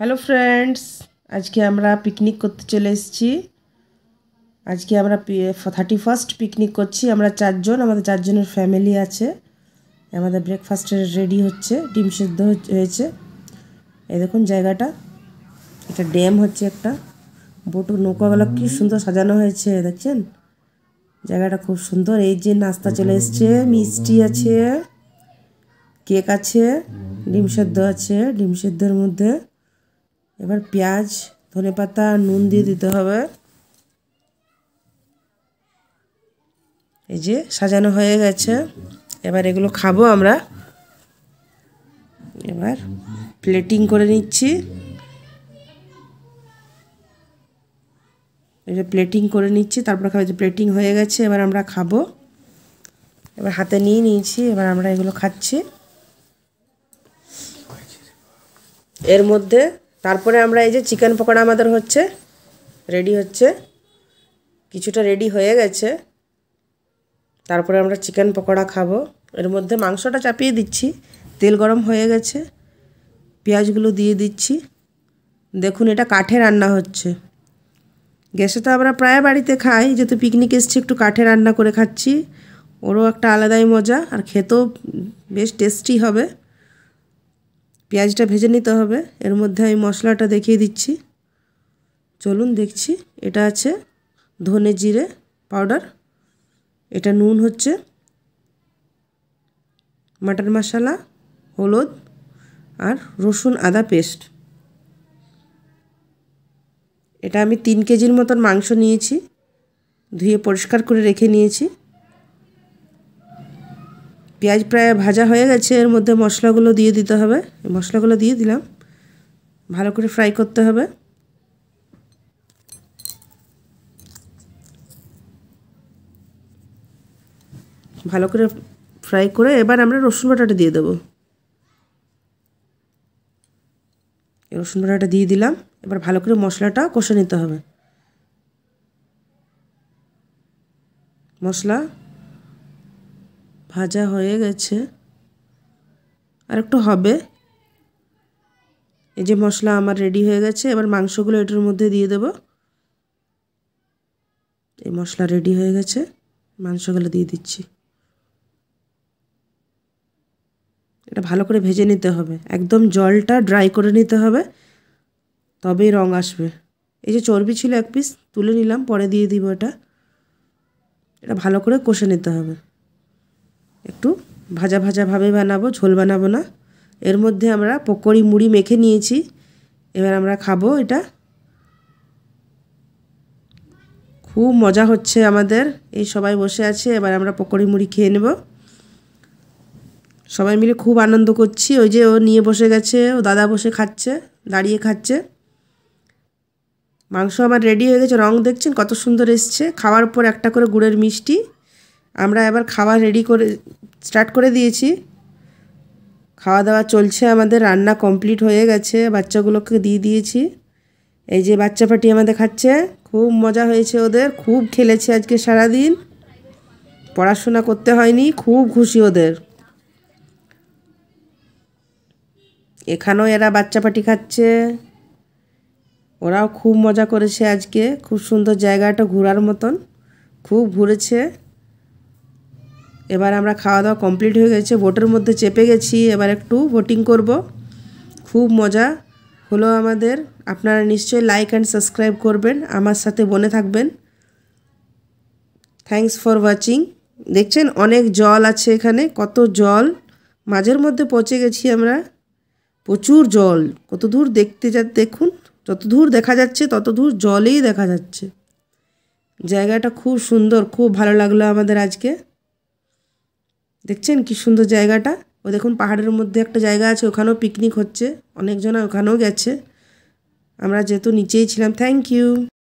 hello friends আজকে আমরা picnic করতে চলে এসেছি আজকে আমরা থার্টি ফার্স্ট পিকনিক করছি আমরা চারজন আমাদের চারজনের ফ্যামিলি আছে আমাদের ব্রেকফাস্টের রেডি হচ্ছে ডিম সেদ্ধ হয়েছে এই দেখুন জায়গাটা এটা ড্যাম হচ্ছে একটা বোটো নৌকাগুলো কী সুন্দর সাজানো হয়েছে দেখছেন জায়গাটা খুব সুন্দর এই যে নাস্তা চলে এসছে মিষ্টি আছে কেক আছে ডিম সেদ্ধ আছে ডিম সেদ্ধের মধ্যে এবার পেঁয়াজ ধনে পাতা নুন দিয়ে দিতে হবে এই যে সাজানো হয়ে গেছে এবার এগুলো খাবো আমরা এবার প্লেটিং করে নিচ্ছি এই যে প্লেটিং করে নিচ্ছি তারপর খাবো যে প্লেটিং হয়ে গেছে এবার আমরা খাবো এবার হাতে নিয়ে নিয়েছি এবার আমরা এগুলো খাচ্ছি এর মধ্যে তারপরে আমরা এই যে চিকেন পকোড়া আমাদের হচ্ছে রেডি হচ্ছে কিছুটা রেডি হয়ে গেছে তারপরে আমরা চিকেন পকোড়া খাবো এর মধ্যে মাংসটা চাপিয়ে দিচ্ছি তেল গরম হয়ে গেছে পেঁয়াজগুলো দিয়ে দিচ্ছি দেখুন এটা কাঠে রান্না হচ্ছে গ্যাসে তো আমরা প্রায় বাড়িতে খাই যেহেতু পিকনিক এসছি একটু কাঠে রান্না করে খাচ্ছি ওরও একটা আলাদাই মজা আর খেতেও বেশ টেস্টি হবে পেঁয়াজটা ভেজে নিতে হবে এর মধ্যে আমি মশলাটা দেখিয়ে দিচ্ছি চলুন দেখছি এটা আছে ধনে জিরে পাউডার এটা নুন হচ্ছে মাটন মশলা হলুদ আর রসুন আদা পেস্ট এটা আমি তিন কেজির মতন মাংস নিয়েছি ধুয়ে পরিষ্কার করে রেখে নিয়েছি পেঁয়াজ প্রায় ভাজা হয়ে গেছে এর মধ্যে মশলাগুলো দিয়ে দিতে হবে মশলাগুলো দিয়ে দিলাম ভালো করে ফ্রাই করতে হবে ভালো করে ফ্রাই করে এবার আমরা রসুন বাটাটা দিয়ে দেবো রসুন বাটাটা দিয়ে দিলাম এবার ভালো করে মশলাটা কষে নিতে হবে মশলা ভাজা হয়ে গেছে আর একটু হবে এই যে মশলা আমার রেডি হয়ে গেছে এবার মাংসগুলো এটার মধ্যে দিয়ে দেব এই মশলা রেডি হয়ে গেছে মাংসগুলো দিয়ে দিচ্ছি এটা ভালো করে ভেজে নিতে হবে একদম জলটা ড্রাই করে নিতে হবে তবেই রং আসবে এই যে চর্বি ছিল এক পিস তুলে নিলাম পরে দিয়ে দিব এটা এটা ভালো করে কষে নিতে হবে একটু ভাজা ভাজাভাবে বানাবো ঝোল বানাবো না এর মধ্যে আমরা পকোড়ি মুড়ি মেখে নিয়েছি এবার আমরা খাবো এটা খুব মজা হচ্ছে আমাদের এই সবাই বসে আছে এবার আমরা পকোড়ি মুড়ি খেয়ে নেব সবাই মিলে খুব আনন্দ করছি ওই যে ও নিয়ে বসে গেছে ও দাদা বসে খাচ্ছে দাঁড়িয়ে খাচ্ছে মাংস আমার রেডি হয়ে গেছে রং দেখছেন কত সুন্দর এসছে খাওয়ার পর একটা করে গুড়ের মিষ্টি আমরা এবার খাবার রেডি করে স্টার্ট করে দিয়েছি খাওয়া দাওয়া চলছে আমাদের রান্না কমপ্লিট হয়ে গেছে বাচ্চাগুলোকে দিয়ে দিয়েছি এই যে বাচ্চা পাটি আমাদের খাচ্ছে খুব মজা হয়েছে ওদের খুব খেলেছে আজকে সারাদিন পড়াশোনা করতে হয়নি খুব খুশি ওদের এখানেও এরা বাচ্চা পাটি খাচ্ছে ওরাও খুব মজা করেছে আজকে খুব সুন্দর জায়গাটা ঘোরার মতন খুব ঘুরেছে এবার আমরা খাওয়া দাওয়া কমপ্লিট হয়ে গেছে বোটের মধ্যে চেপে গেছি এবার একটু ভোটিং করব খুব মজা হলো আমাদের আপনারা নিশ্চয়ই লাইক অ্যান্ড সাবস্ক্রাইব করবেন আমার সাথে বনে থাকবেন থ্যাংকস ফর ওয়াচিং দেখছেন অনেক জল আছে এখানে কত জল মাঝের মধ্যে পচে গেছি আমরা প্রচুর জল কত দূর দেখতে যা দেখুন যত দূর দেখা যাচ্ছে তত দূর জলেই দেখা যাচ্ছে জায়গাটা খুব সুন্দর খুব ভালো লাগলো আমাদের আজকে দেখছেন কি সুন্দর জায়গাটা ও দেখুন পাহাড়ের মধ্যে একটা জায়গা আছে ওখানেও পিকনিক হচ্ছে অনেকজন ওখানেও গেছে আমরা যেহেতু নিচেই ছিলাম থ্যাংক ইউ